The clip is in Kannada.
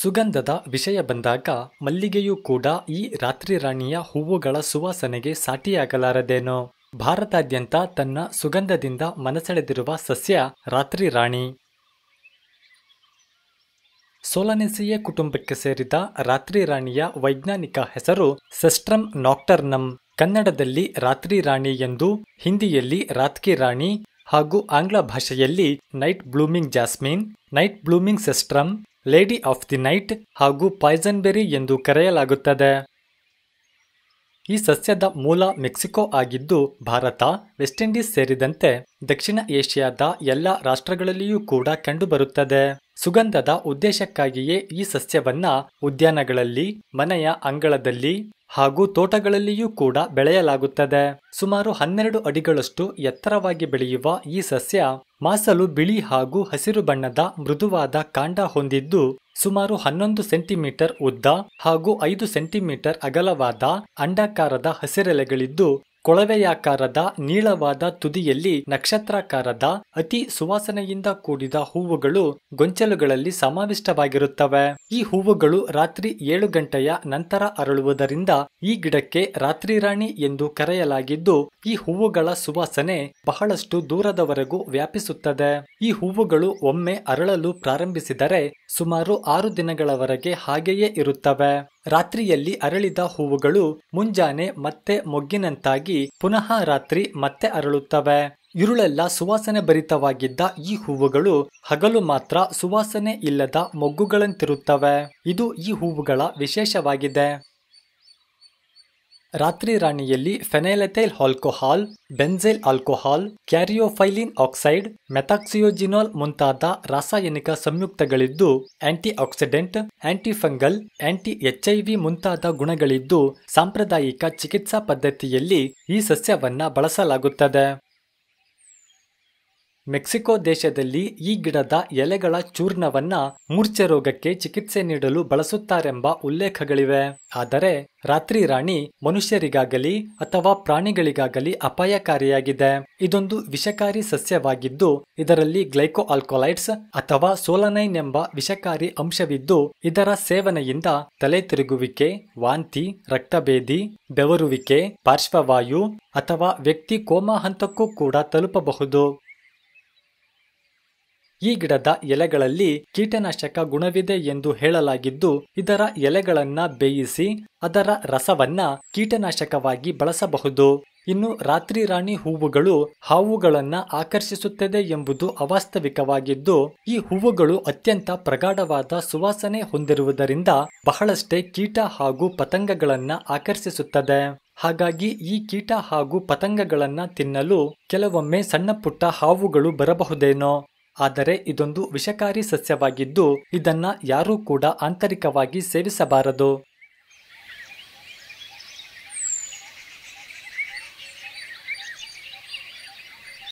ಸುಗಂಧದ ವಿಷಯ ಬಂದಾಗ ಮಲ್ಲಿಗೆಯೂ ಕೂಡ ಈ ರಾತ್ರಿ ರಾಣಿಯ ಹೂವುಗಳ ಸುವಾಸನೆಗೆ ಸಾಟಿಯಾಗಲಾರದೇನೋ ಭಾರತಾದ್ಯಂತ ತನ್ನ ಸುಗಂಧದಿಂದ ಮನಸೆಳೆದಿರುವ ಸಸ್ಯ ರಾತ್ರಿ ರಾಣಿ ಸೋಲನೆಸಿಯ ಕುಟುಂಬಕ್ಕೆ ಸೇರಿದ ರಾತ್ರಿ ರಾಣಿಯ ವೈಜ್ಞಾನಿಕ ಹೆಸರು ಸೆಸ್ಟ್ರಮ್ ನಾಕ್ಟರ್ನಮ್ ಕನ್ನಡದಲ್ಲಿ ರಾತ್ರಿ ರಾಣಿ ಎಂದು ಹಿಂದಿಯಲ್ಲಿ ರಾತ್ಕಿ ರಾಣಿ ಹಾಗೂ ಆಂಗ್ಲ ಭಾಷೆಯಲ್ಲಿ night blooming jasmine night blooming cestrum lady of the night ಹಾಗೂ ಪಾಯ್ಸನ್ ಬೆರಿ ಎಂದು ಕರೆಯಲಾಗುತ್ತದೆ ಈ ಸಸ್ಯದ ಮೂಲ ಮೆಕ್ಸಿಕೋ ಆಗಿದ್ದು ಭಾರತ ವೆಸ್ಟ್ ಇಂಡೀಸ್ ಸೇರಿದಂತೆ ದಕ್ಷಿಣ ಏಷ್ಯಾದ ಎಲ್ಲ ರಾಷ್ಟ್ರಗಳಲ್ಲಿಯೂ ಕೂಡ ಕಂಡುಬರುತ್ತದೆ ಸುಗಂಧದ ಉದ್ದೇಶಕ್ಕಾಗಿಯೇ ಈ ಸಸ್ಯವನ್ನ ಉದ್ಯಾನಗಳಲ್ಲಿ ಮನೆಯ ಅಂಗಳದಲ್ಲಿ ಹಾಗೂ ತೋಟಗಳಲ್ಲಿಯೂ ಕೂಡ ಬೆಳೆಯಲಾಗುತ್ತದೆ ಸುಮಾರು ಹನ್ನೆರಡು ಅಡಿಗಳಷ್ಟು ಎತ್ತರವಾಗಿ ಬೆಳೆಯುವ ಈ ಸಸ್ಯ ಮಾಸಲು ಬಿಳಿ ಹಾಗೂ ಹಸಿರು ಬಣ್ಣದ ಮೃದುವಾದ ಕಾಂಡ ಹೊಂದಿದ್ದು ಸುಮಾರು ಹನ್ನೊಂದು ಸೆಂಟಿಮೀಟರ್ ಉದ್ದ ಹಾಗೂ ಐದು ಸೆಂಟಿಮೀಟರ್ ಅಗಲವಾದ ಅಂಡಾಕಾರದ ಹಸಿರೆಲೆಗಳಿದ್ದು ಕೊಳವೆಯಾಕಾರದ ನೀಳವಾದ ತುದಿಯಲ್ಲಿ ನಕ್ಷತ್ರಾಕಾರದ ಅತಿ ಸುವಾಸನೆಯಿಂದ ಕೂಡಿದ ಹೂವುಗಳು ಗೊಂಚಲುಗಳಲ್ಲಿ ಸಮಾವಿಷ್ಟವಾಗಿರುತ್ತವೆ ಈ ಹೂವುಗಳು ರಾತ್ರಿ ಏಳು ಗಂಟೆಯ ನಂತರ ಅರಳುವುದರಿಂದ ಈ ಗಿಡಕ್ಕೆ ರಾತ್ರಿ ರಾಣಿ ಎಂದು ಕರೆಯಲಾಗಿದ್ದು ಈ ಹೂವುಗಳ ಸುವಾಸನೆ ಬಹಳಷ್ಟು ದೂರದವರೆಗೂ ವ್ಯಾಪಿಸುತ್ತದೆ ಈ ಹೂವುಗಳು ಒಮ್ಮೆ ಅರಳಲು ಪ್ರಾರಂಭಿಸಿದರೆ ಸುಮಾರು ಆರು ದಿನಗಳವರೆಗೆ ಹಾಗೆಯೇ ಇರುತ್ತವೆ ರಾತ್ರಿಯಲ್ಲಿ ಅರಳಿದ ಹೂವುಗಳು ಮುಂಜಾನೆ ಮತ್ತೆ ಮೊಗ್ಗಿನಂತಾಗಿ ಪುನಃ ರಾತ್ರಿ ಮತ್ತೆ ಅರಳುತ್ತವೆ ಇರುಳೆಲ್ಲ ಸುವಾಸನೆ ಭರಿತವಾಗಿದ್ದ ಈ ಹೂವುಗಳು ಹಗಲು ಮಾತ್ರ ಸುವಾಸನೆ ಇಲ್ಲದ ಮೊಗ್ಗುಗಳಂತಿರುತ್ತವೆ ಇದು ಈ ಹೂವುಗಳ ವಿಶೇಷವಾಗಿದೆ ರಾತ್ರಿ ರಾಣಿಯಲ್ಲಿ phenylethyl alcohol benzyl alcohol caryophyllene oxide methoxyeugenol ಮುಂತಾದ ರಾಸಾಯನಿಕ ಸಂಯುಕ್ತಗಳಿದ್ದು anti oxidant antifungal anti HIV ಮುಂತಾದ ಗುಣಗಳಿದ್ದು ಸಾಂಪ್ರದಾಯಿಕ ಚಿಕಿತ್ಸಾ ಪದ್ಧತಿಯಲ್ಲಿ ಈ ಸಸ್ಯವನ್ನ ಬಳಸಲಾಗುತ್ತದೆ ಮೆಕ್ಸಿಕೋ ದೇಶದಲ್ಲಿ ಈ ಗಿಡದ ಎಲೆಗಳ ಚೂರ್ಣವನ್ನ ಮೂರ್ಛೆ ರೋಗಕ್ಕೆ ಚಿಕಿತ್ಸೆ ನೀಡಲು ಬಳಸುತ್ತಾರೆಂಬ ಉಲ್ಲೇಖಗಳಿವೆ ಆದರೆ ರಾತ್ರಿ ರಾಣಿ ಮನುಷ್ಯರಿಗಾಗಲಿ ಅಥವಾ ಪ್ರಾಣಿಗಳಿಗಾಗಲಿ ಅಪಾಯಕಾರಿಯಾಗಿದೆ ಇದೊಂದು ವಿಷಕಾರಿ ಸಸ್ಯವಾಗಿದ್ದು ಇದರಲ್ಲಿ ಗ್ಲೈಕೋ ಅಥವಾ ಸೋಲನೈನ್ ಎಂಬ ವಿಷಕಾರಿ ಅಂಶವಿದ್ದು ಇದರ ಸೇವನೆಯಿಂದ ತಲೆ ತಿರುಗುವಿಕೆ ವಾಂತಿ ರಕ್ತಭೇದಿ ಬೆವರುವಿಕೆ ಪಾರ್ಶ್ವವಾಯು ಅಥವಾ ವ್ಯಕ್ತಿ ಕೋಮಾ ಹಂತಕ್ಕೂ ಕೂಡ ತಲುಪಬಹುದು ಈ ಗಿಡದ ಎಲೆಗಳಲ್ಲಿ ಕೀಟನಾಶಕ ಗುಣವಿದೆ ಎಂದು ಹೇಳಲಾಗಿದ್ದು ಇದರ ಎಲೆಗಳನ್ನ ಬೇಯಿಸಿ ಅದರ ರಸವನ್ನ ಕೀಟನಾಶಕವಾಗಿ ಬಳಸಬಹುದು ಇನ್ನು ರಾತ್ರಿ ರಾಣಿ ಹೂವುಗಳು ಹಾವುಗಳನ್ನ ಆಕರ್ಷಿಸುತ್ತದೆ ಎಂಬುದು ಅವಾಸ್ತವಿಕವಾಗಿದ್ದು ಈ ಹೂವುಗಳು ಅತ್ಯಂತ ಪ್ರಗಾಢವಾದ ಸುವಾಸನೆ ಹೊಂದಿರುವುದರಿಂದ ಬಹಳಷ್ಟೇ ಕೀಟ ಹಾಗೂ ಪತಂಗಗಳನ್ನ ಆಕರ್ಷಿಸುತ್ತದೆ ಹಾಗಾಗಿ ಈ ಕೀಟ ಹಾಗೂ ಪತಂಗಗಳನ್ನ ತಿನ್ನಲು ಕೆಲವೊಮ್ಮೆ ಸಣ್ಣ ಪುಟ್ಟ ಹಾವುಗಳು ಬರಬಹುದೇನೋ ಆದರೆ ಇದೊಂದು ವಿಷಕಾರಿ ಸಸ್ಯವಾಗಿದ್ದು ಇದನ್ನ ಯಾರೂ ಕೂಡ ಆಂತರಿಕವಾಗಿ ಸೇವಿಸಬಾರದು